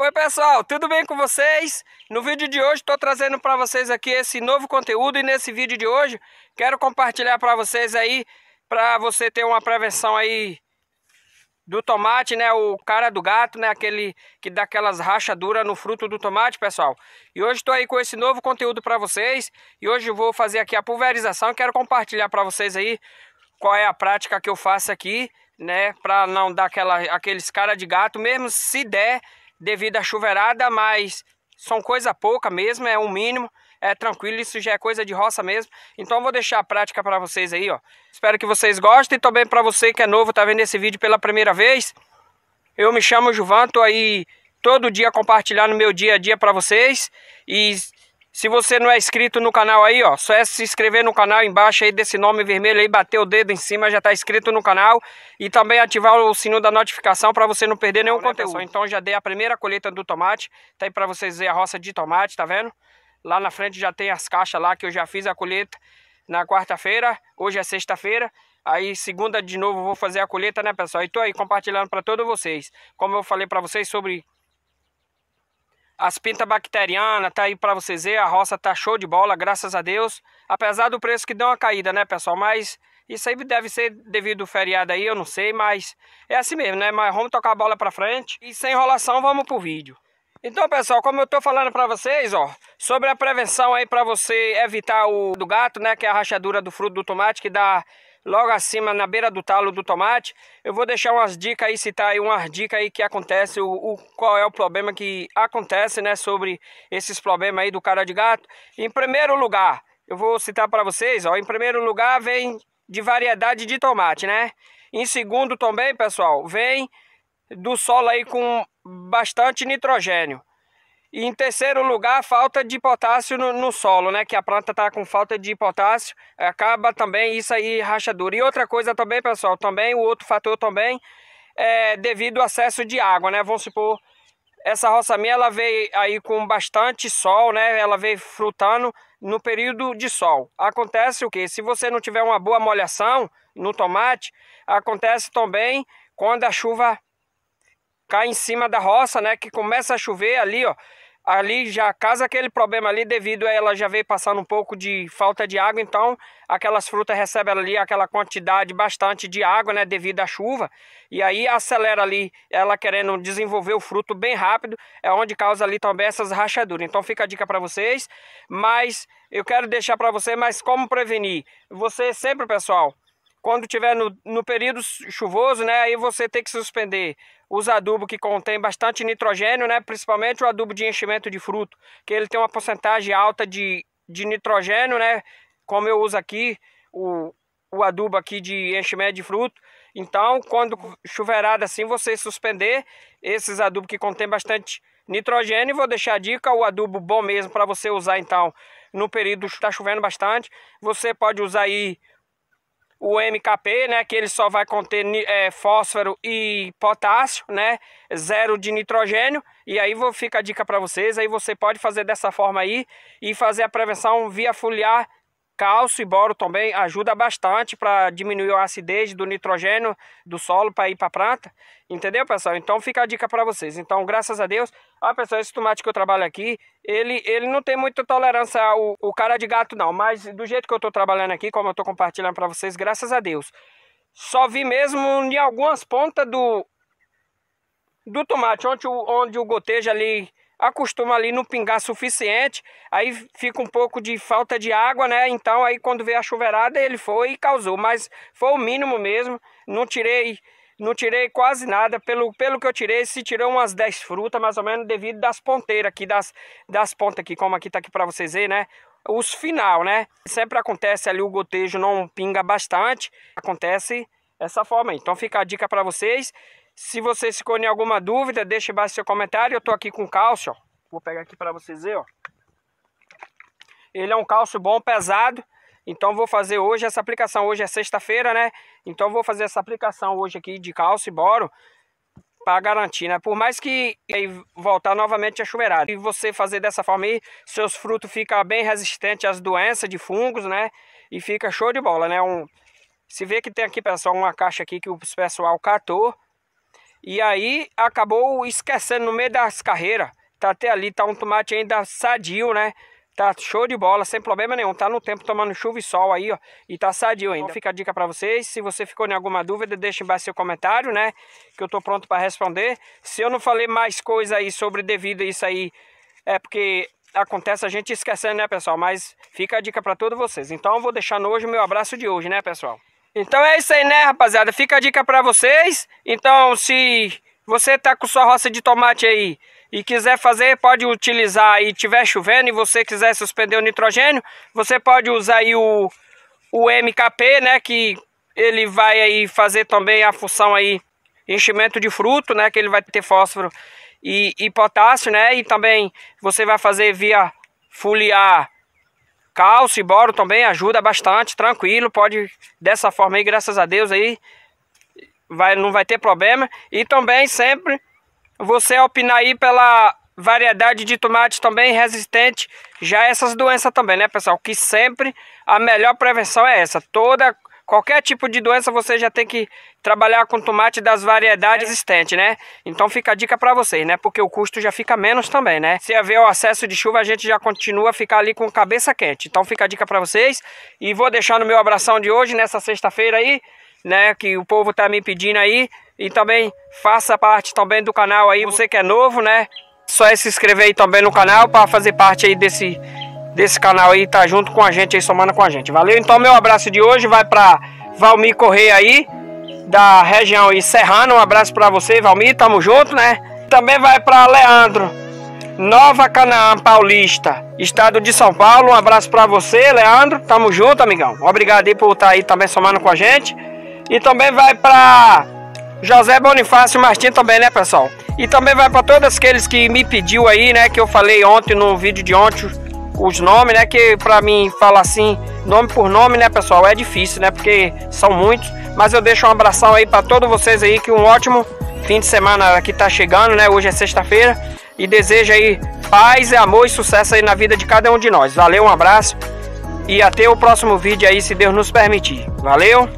Oi pessoal, tudo bem com vocês? No vídeo de hoje estou trazendo para vocês aqui esse novo conteúdo e nesse vídeo de hoje quero compartilhar para vocês aí para você ter uma prevenção aí do tomate, né? O cara do gato, né? Aquele que dá aquelas rachaduras no fruto do tomate, pessoal. E hoje estou aí com esse novo conteúdo para vocês. E hoje vou fazer aqui a pulverização. Quero compartilhar para vocês aí qual é a prática que eu faço aqui, né? Para não dar aquela, aqueles cara de gato, mesmo se der devido à chuveirada, mas são coisa pouca mesmo, é um mínimo, é tranquilo, isso já é coisa de roça mesmo. Então eu vou deixar a prática para vocês aí, ó. Espero que vocês gostem e também para você que é novo, tá vendo esse vídeo pela primeira vez. Eu me chamo Juvan, tô aí todo dia compartilhando meu dia a dia para vocês e se você não é inscrito no canal aí, ó, só é se inscrever no canal embaixo aí desse nome vermelho aí, bater o dedo em cima, já tá inscrito no canal e também ativar o sininho da notificação para você não perder nenhum não, conteúdo. Né, então já dei a primeira colheita do tomate, tá aí para vocês ver a roça de tomate, tá vendo? Lá na frente já tem as caixas lá que eu já fiz a colheita na quarta-feira, hoje é sexta-feira. Aí segunda de novo vou fazer a colheita, né, pessoal? E tô aí compartilhando para todos vocês. Como eu falei para vocês sobre as pintas bacterianas, tá aí para vocês ver, a roça tá show de bola, graças a Deus. Apesar do preço que deu uma caída, né, pessoal? Mas isso aí deve ser devido ao feriado aí, eu não sei, mas é assim mesmo, né? Mas vamos tocar a bola para frente e sem enrolação vamos pro vídeo. Então, pessoal, como eu tô falando para vocês, ó, sobre a prevenção aí para você evitar o do gato, né, que é a rachadura do fruto do tomate que dá logo acima, na beira do talo do tomate. Eu vou deixar umas dicas aí, citar aí umas dicas aí que acontece, o, o, qual é o problema que acontece, né, sobre esses problemas aí do cara de gato. Em primeiro lugar, eu vou citar para vocês, ó, em primeiro lugar vem de variedade de tomate, né? Em segundo também, pessoal, vem do solo aí com bastante nitrogênio. E em terceiro lugar, a falta de potássio no, no solo, né? Que a planta está com falta de potássio, acaba também isso aí rachadura. E outra coisa também, pessoal, também o outro fator também é devido ao acesso de água, né? Vamos supor, essa roça minha, ela veio aí com bastante sol, né? Ela veio frutando no período de sol. Acontece o quê? Se você não tiver uma boa molhação no tomate, acontece também quando a chuva cai em cima da roça, né? Que começa a chover ali, ó. Ali já casa aquele problema ali devido a ela já veio passando um pouco de falta de água, então aquelas frutas recebem ali aquela quantidade bastante de água, né, devido à chuva, e aí acelera ali ela querendo desenvolver o fruto bem rápido, é onde causa ali também essas rachaduras. Então fica a dica para vocês, mas eu quero deixar para vocês, mas como prevenir? Você sempre, pessoal, quando tiver no, no período chuvoso, né, aí você tem que suspender os adubos que contém bastante nitrogênio, né, principalmente o adubo de enchimento de fruto, que ele tem uma porcentagem alta de, de nitrogênio, né, como eu uso aqui o, o adubo aqui de enchimento de fruto. Então, quando chuveirada assim, você suspender esses adubos que contém bastante nitrogênio, vou deixar a dica, o adubo bom mesmo para você usar então no período que está chovendo bastante. Você pode usar aí o MKP, né, que ele só vai conter é, fósforo e potássio, né, zero de nitrogênio. E aí vou, fica a dica para vocês, aí você pode fazer dessa forma aí e fazer a prevenção via foliar Cálcio e boro também ajuda bastante para diminuir a acidez do nitrogênio do solo para ir para a planta. Entendeu, pessoal? Então fica a dica para vocês. Então, graças a Deus, a pessoa, esse tomate que eu trabalho aqui, ele, ele não tem muita tolerância ao, ao cara de gato não, mas do jeito que eu estou trabalhando aqui, como eu estou compartilhando para vocês, graças a Deus. Só vi mesmo em algumas pontas do do tomate, onde o, onde o gotejo ali acostuma ali não pingar suficiente, aí fica um pouco de falta de água, né? Então aí quando veio a chuveirada ele foi e causou, mas foi o mínimo mesmo. Não tirei, não tirei quase nada pelo pelo que eu tirei, se tirou umas 10 frutas mais ou menos devido das ponteiras aqui das das pontas aqui, como aqui tá aqui para vocês verem, né? Os final, né? Sempre acontece ali o gotejo não pinga bastante, acontece essa forma aí. Então fica a dica para vocês se vocês ficou em alguma dúvida, deixe embaixo seu comentário. Eu tô aqui com cálcio, ó. Vou pegar aqui para vocês verem, ó. Ele é um cálcio bom, pesado. Então vou fazer hoje essa aplicação. Hoje é sexta-feira, né? Então vou fazer essa aplicação hoje aqui de cálcio e boro para garantir, né? Por mais que aí voltar novamente a chuveirada. E você fazer dessa forma aí, seus frutos ficam bem resistentes às doenças de fungos, né? E fica show de bola, né? Um... Se vê que tem aqui, pessoal, uma caixa aqui que o pessoal catou. E aí acabou esquecendo no meio das carreiras. Tá até ali, tá um tomate ainda sadio, né? Tá show de bola, sem problema nenhum. Tá no tempo tomando chuva e sol aí, ó. E tá sadio ainda. Então fica a dica para vocês. Se você ficou em alguma dúvida, deixa embaixo seu comentário, né? Que eu tô pronto para responder. Se eu não falei mais coisa aí sobre devido a isso aí, é porque acontece a gente esquecendo, né, pessoal? Mas fica a dica para todos vocês. Então eu vou deixar hoje o meu abraço de hoje, né, pessoal? Então é isso aí, né, rapaziada? Fica a dica pra vocês. Então, se você tá com sua roça de tomate aí e quiser fazer, pode utilizar e tiver chovendo e você quiser suspender o nitrogênio, você pode usar aí o, o MKP, né, que ele vai aí fazer também a função aí enchimento de fruto, né, que ele vai ter fósforo e, e potássio, né, e também você vai fazer via foliar Cálcio e boro também ajuda bastante, tranquilo, pode dessa forma aí, graças a Deus aí, vai, não vai ter problema. E também sempre você opinar aí pela variedade de tomates também resistente já a essas doenças também, né, pessoal? Que sempre a melhor prevenção é essa. Toda Qualquer tipo de doença você já tem que trabalhar com tomate das variedades é. existentes, né? Então fica a dica para vocês, né? Porque o custo já fica menos também, né? Se haver o acesso de chuva, a gente já continua a ficar ali com cabeça quente. Então fica a dica para vocês. E vou deixar no meu abração de hoje, nessa sexta-feira aí, né? Que o povo tá me pedindo aí. E também faça parte também do canal aí, você que é novo, né? Só é se inscrever aí também no canal para fazer parte aí desse desse canal aí, tá junto com a gente aí, somando com a gente. Valeu? Então, meu abraço de hoje vai para Valmir Correia aí, da região aí, Serrano. Um abraço para você, Valmir, tamo junto, né? Também vai para Leandro, Nova Canaã Paulista, estado de São Paulo. Um abraço para você, Leandro. Tamo junto, amigão. Obrigado aí por estar tá aí também somando com a gente. E também vai para José Bonifácio Martins também, né, pessoal? E também vai para todos aqueles que me pediu aí, né, que eu falei ontem no vídeo de ontem, os nomes, né? Que para mim falar assim, nome por nome, né, pessoal, é difícil, né? Porque são muitos. Mas eu deixo um abração aí para todos vocês aí, que um ótimo fim de semana que tá chegando, né? Hoje é sexta-feira. E desejo aí paz, amor e sucesso aí na vida de cada um de nós. Valeu, um abraço e até o próximo vídeo aí, se Deus nos permitir. Valeu!